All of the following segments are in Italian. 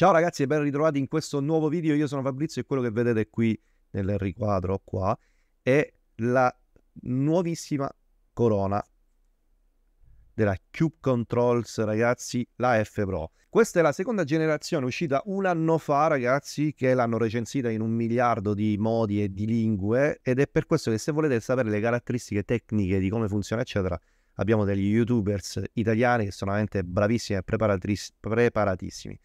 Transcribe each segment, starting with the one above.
Ciao ragazzi e ben ritrovati in questo nuovo video, io sono Fabrizio e quello che vedete qui nel riquadro qua è la nuovissima corona della Cube Controls ragazzi, la F Pro. Questa è la seconda generazione uscita un anno fa ragazzi che l'hanno recensita in un miliardo di modi e di lingue ed è per questo che se volete sapere le caratteristiche tecniche di come funziona eccetera abbiamo degli youtubers italiani che sono veramente bravissimi e preparatissimi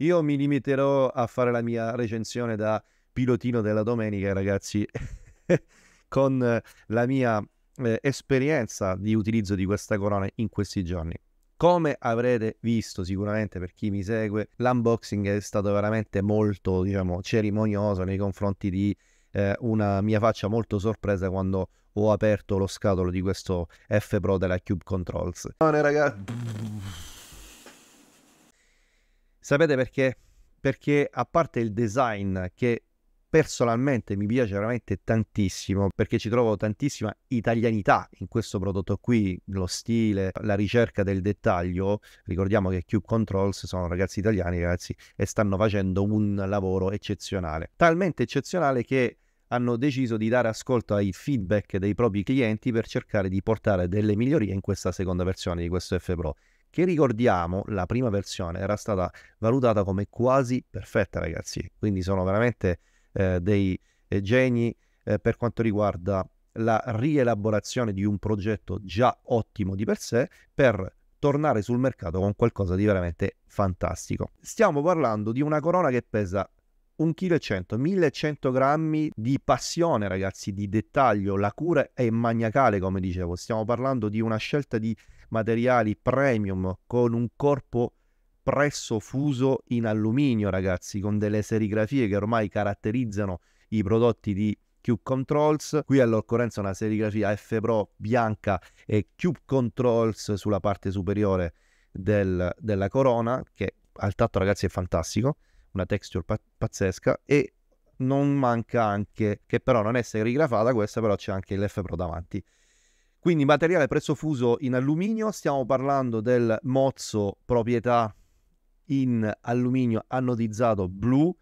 io mi limiterò a fare la mia recensione da pilotino della domenica, ragazzi, con la mia eh, esperienza di utilizzo di questa corona in questi giorni. Come avrete visto sicuramente per chi mi segue, l'unboxing è stato veramente molto, diciamo, cerimonioso nei confronti di eh, una mia faccia molto sorpresa quando ho aperto lo scatolo di questo F-Pro della Cube Controls. Buone ragazzi Sapete perché? Perché a parte il design che personalmente mi piace veramente tantissimo perché ci trovo tantissima italianità in questo prodotto qui, lo stile, la ricerca del dettaglio. Ricordiamo che Cube Controls sono ragazzi italiani, ragazzi, e stanno facendo un lavoro eccezionale, talmente eccezionale che hanno deciso di dare ascolto ai feedback dei propri clienti per cercare di portare delle migliorie in questa seconda versione di questo F Pro che ricordiamo la prima versione era stata valutata come quasi perfetta ragazzi, quindi sono veramente eh, dei eh, geni eh, per quanto riguarda la rielaborazione di un progetto già ottimo di per sé per tornare sul mercato con qualcosa di veramente fantastico. Stiamo parlando di una corona che pesa 1 kg 100, 1100 grammi di passione ragazzi, di dettaglio, la cura è maniacale come dicevo, stiamo parlando di una scelta di materiali premium con un corpo presso fuso in alluminio ragazzi, con delle serigrafie che ormai caratterizzano i prodotti di Cube Controls, qui all'occorrenza una serigrafia F Pro bianca e Cube Controls sulla parte superiore del, della corona che al tatto ragazzi è fantastico una texture pazzesca e non manca anche, che però non è serigrafata questa, però c'è anche l'F Pro davanti. Quindi materiale prezzo fuso in alluminio, stiamo parlando del mozzo proprietà in alluminio anodizzato blu.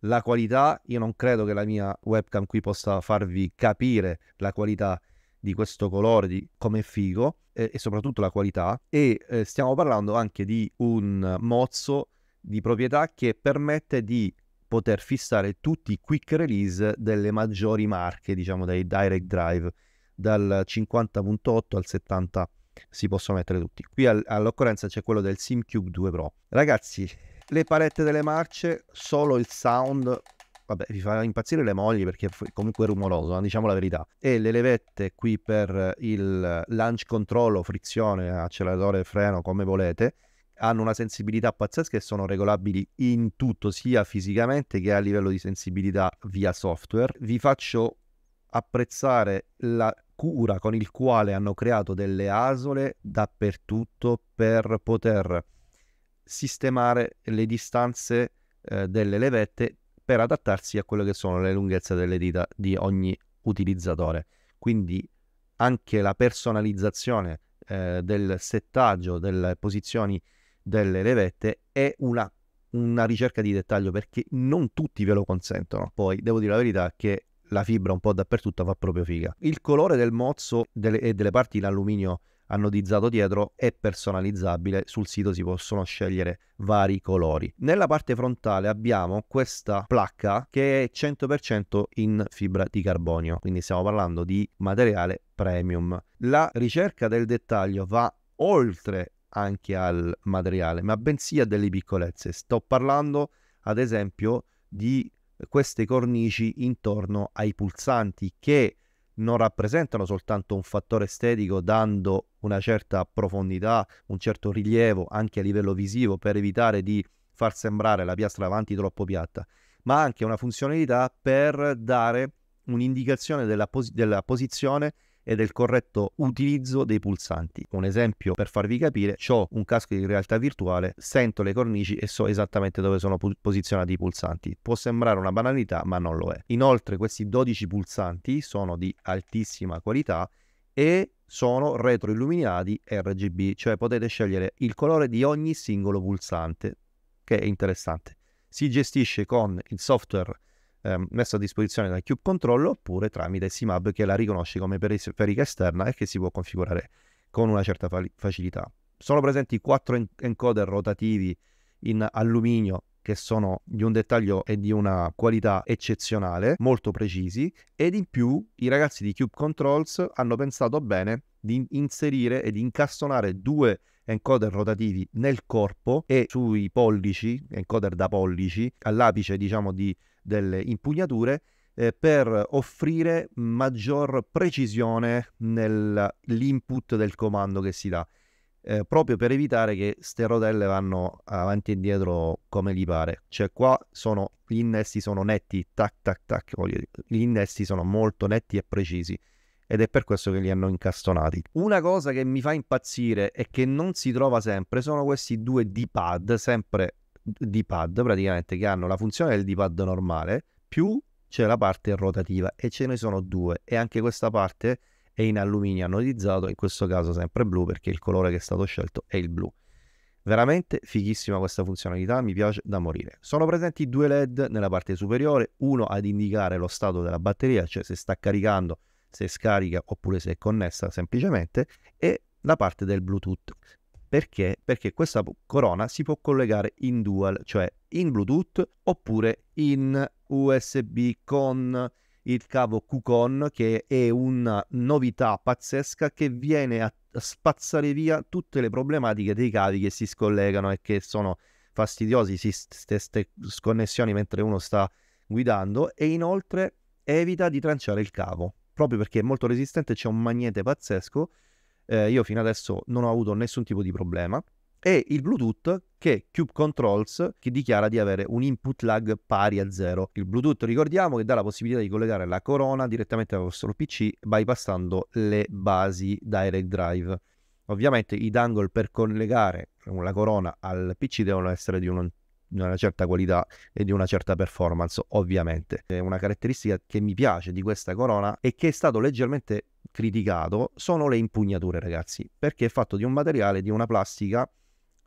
La qualità, io non credo che la mia webcam qui possa farvi capire la qualità di questo colore, di come figo eh, e soprattutto la qualità. E eh, stiamo parlando anche di un mozzo di proprietà che permette di poter fissare tutti i quick release delle maggiori marche, diciamo dai direct drive, dal 50.8 al 70 si possono mettere tutti. Qui all'occorrenza c'è quello del SimCube 2 Pro. Ragazzi, le palette delle marce, solo il sound, vabbè, vi fa impazzire le mogli perché comunque è rumoroso, eh, diciamo la verità. E le levette qui per il launch controllo, frizione, acceleratore, freno, come volete hanno una sensibilità pazzesca e sono regolabili in tutto, sia fisicamente che a livello di sensibilità via software. Vi faccio apprezzare la cura con il quale hanno creato delle asole dappertutto per poter sistemare le distanze eh, delle levette per adattarsi a quelle che sono le lunghezze delle dita di ogni utilizzatore. Quindi anche la personalizzazione eh, del settaggio, delle posizioni delle levette è una, una ricerca di dettaglio perché non tutti ve lo consentono. Poi devo dire la verità che la fibra un po' dappertutto fa proprio figa. Il colore del mozzo delle, e delle parti in alluminio anodizzato dietro è personalizzabile, sul sito si possono scegliere vari colori. Nella parte frontale abbiamo questa placca che è 100% in fibra di carbonio, quindi stiamo parlando di materiale premium. La ricerca del dettaglio va oltre anche al materiale, ma bensì a delle piccolezze. Sto parlando, ad esempio, di queste cornici intorno ai pulsanti che non rappresentano soltanto un fattore estetico dando una certa profondità, un certo rilievo anche a livello visivo per evitare di far sembrare la piastra avanti troppo piatta, ma anche una funzionalità per dare un'indicazione della, pos- della posizione e del corretto utilizzo dei pulsanti. Un esempio per farvi capire, ho un casco di realtà virtuale, sento le cornici e so esattamente dove sono posizionati i pulsanti. Può sembrare una banalità, ma non lo è. Inoltre questi 12 pulsanti sono di altissima qualità e sono retroilluminati RGB, cioè potete scegliere il colore di ogni singolo pulsante, che è interessante. Si gestisce con il software ehm, messo a disposizione dal Cube Control oppure tramite SIMAB che la riconosce come periferica esterna e che si può configurare con una certa fa- facilità. Sono presenti quattro encoder rotativi in alluminio che sono di un dettaglio e di una qualità eccezionale, molto precisi, ed in più i ragazzi di Cube Controls hanno pensato bene di inserire e di incastonare due encoder rotativi nel corpo e sui pollici, encoder da pollici, all'apice diciamo di delle impugnature eh, per offrire maggior precisione nell'input del comando che si dà, eh, proprio per evitare che ste rotelle vanno avanti e indietro come gli pare. Cioè qua sono, gli innesti sono netti, tac tac tac, gli innesti sono molto netti e precisi ed è per questo che li hanno incastonati. Una cosa che mi fa impazzire e che non si trova sempre sono questi due D-pad, sempre D-pad praticamente che hanno la funzione del D-pad normale più c'è la parte rotativa e ce ne sono due e anche questa parte è in alluminio anodizzato, in questo caso sempre blu perché il colore che è stato scelto è il blu. Veramente fighissima questa funzionalità, mi piace da morire. Sono presenti due LED nella parte superiore, uno ad indicare lo stato della batteria, cioè se sta caricando, se scarica oppure se è connessa semplicemente, e la parte del Bluetooth. Perché? Perché questa corona si può collegare in dual, cioè in Bluetooth oppure in USB con il cavo QCon che è una novità pazzesca che viene a spazzare via tutte le problematiche dei cavi che si scollegano e che sono fastidiosi, queste sconnessioni mentre uno sta guidando e inoltre evita di tranciare il cavo proprio perché è molto resistente, c'è un magnete pazzesco eh, io fino adesso non ho avuto nessun tipo di problema, e il Bluetooth che Cube Controls che dichiara di avere un input lag pari a zero. Il Bluetooth ricordiamo che dà la possibilità di collegare la corona direttamente al vostro PC bypassando le basi Direct Drive. Ovviamente i dangle per collegare la corona al PC devono essere di un di una certa qualità e di una certa performance, ovviamente. Una caratteristica che mi piace di questa corona è che è stato leggermente criticato sono le impugnature, ragazzi, perché è fatto di un materiale, di una plastica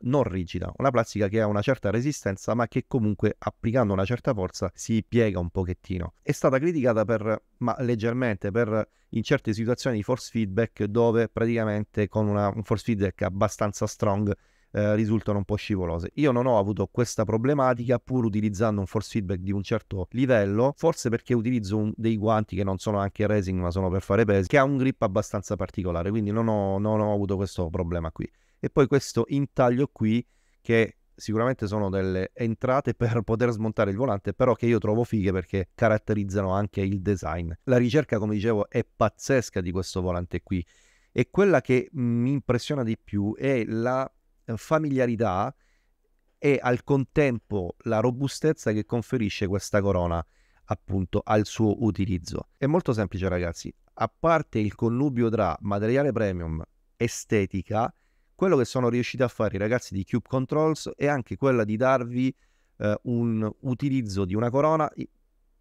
non rigida, una plastica che ha una certa resistenza ma che comunque applicando una certa forza si piega un pochettino. È stata criticata per, ma leggermente, per in certe situazioni di force feedback dove praticamente con una, un force feedback abbastanza strong eh, risultano un po' scivolose. Io non ho avuto questa problematica pur utilizzando un force feedback di un certo livello, forse perché utilizzo un, dei guanti che non sono anche racing ma sono per fare pesi, che ha un grip abbastanza particolare, quindi non ho, non ho avuto questo problema qui. E poi questo intaglio qui che sicuramente sono delle entrate per poter smontare il volante, però che io trovo fighe perché caratterizzano anche il design. La ricerca, come dicevo, è pazzesca di questo volante qui e quella che mi impressiona di più è la Ehm, familiarità e al contempo la robustezza che conferisce questa corona appunto al suo utilizzo. È molto semplice ragazzi, a parte il connubio tra materiale premium, e estetica, quello che sono riusciti a fare i ragazzi di Cube Controls è anche quella di darvi eh, un utilizzo di una corona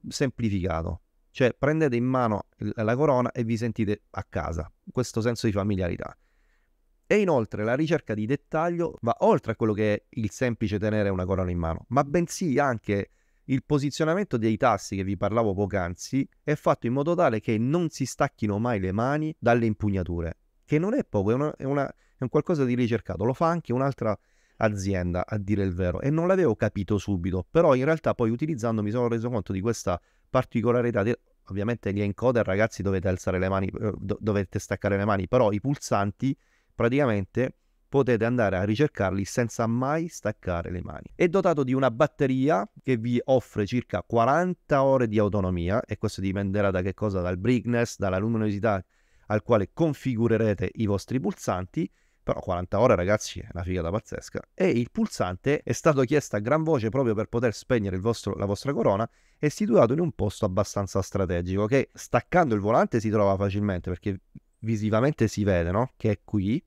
semplificato. Cioè prendete in mano la corona e vi sentite a casa, questo senso di familiarità. E inoltre la ricerca di dettaglio va oltre a quello che è il semplice tenere una corona in mano, ma bensì anche il posizionamento dei tasti che vi parlavo poc'anzi è fatto in modo tale che non si stacchino mai le mani dalle impugnature, che non è poco, è, una, è, una, è un qualcosa di ricercato, lo fa anche un'altra azienda a dire il vero e non l'avevo capito subito, però in realtà poi utilizzando mi sono reso conto di questa particolarità, de- ovviamente gli encoder ragazzi dovete alzare le mani, eh, dovete staccare le mani, però i pulsanti praticamente potete andare a ricercarli senza mai staccare le mani. È dotato di una batteria che vi offre circa 40 ore di autonomia e questo dipenderà da che cosa? Dal brightness, dalla luminosità al quale configurerete i vostri pulsanti però 40 ore ragazzi è una figata pazzesca e il pulsante è stato chiesto a gran voce proprio per poter spegnere vostro, la vostra corona è situato in un posto abbastanza strategico che staccando il volante si trova facilmente perché visivamente si vede, no? Che è qui,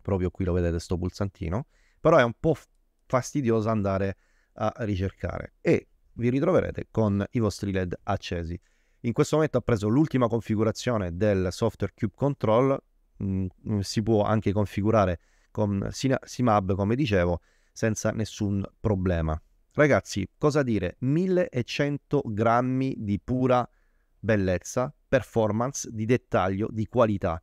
proprio qui lo vedete sto pulsantino, però è un po' fastidioso andare a ricercare e vi ritroverete con i vostri LED accesi. In questo momento ho preso l'ultima configurazione del software Cube Control, mm, mm, si può anche configurare con Simab, come dicevo, senza nessun problema. Ragazzi, cosa dire? 1100 grammi di pura bellezza, performance, di dettaglio, di qualità.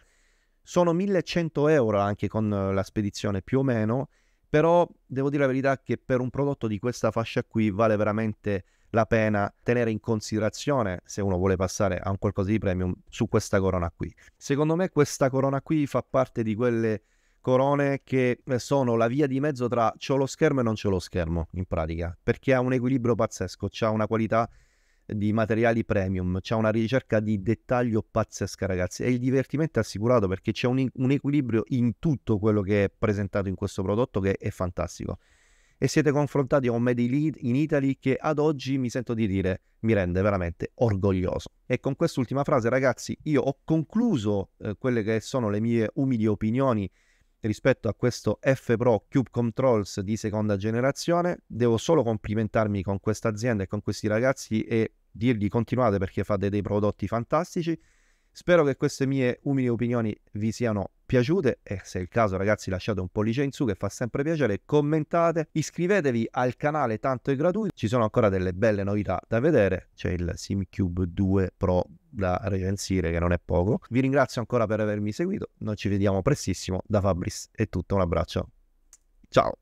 Sono 1100 euro anche con eh, la spedizione più o meno, però devo dire la verità che per un prodotto di questa fascia qui vale veramente la pena tenere in considerazione se uno vuole passare a un qualcosa di premium su questa corona qui. Secondo me questa corona qui fa parte di quelle corone che eh, sono la via di mezzo tra c'ho lo schermo e non c'ho lo schermo in pratica, perché ha un equilibrio pazzesco, ha una qualità di materiali premium, c'è una ricerca di dettaglio pazzesca ragazzi e il divertimento è assicurato perché c'è un, un equilibrio in tutto quello che è presentato in questo prodotto che è fantastico e siete confrontati a un Made in Italy che ad oggi mi sento di dire mi rende veramente orgoglioso. E con quest'ultima frase ragazzi io ho concluso eh, quelle che sono le mie umili opinioni rispetto a questo F Pro Cube Controls di seconda generazione. Devo solo complimentarmi con questa azienda e con questi ragazzi e dirgli continuate perché fate dei prodotti fantastici. Spero che queste mie umili opinioni vi siano piaciute e se è il caso ragazzi lasciate un pollice in su che fa sempre piacere, commentate, iscrivetevi al canale tanto è gratuito, ci sono ancora delle belle novità da vedere, c'è il SimCube 2 Pro da recensire che non è poco. Vi ringrazio ancora per avermi seguito, noi ci vediamo prestissimo, da Fabris è tutto, un abbraccio, ciao!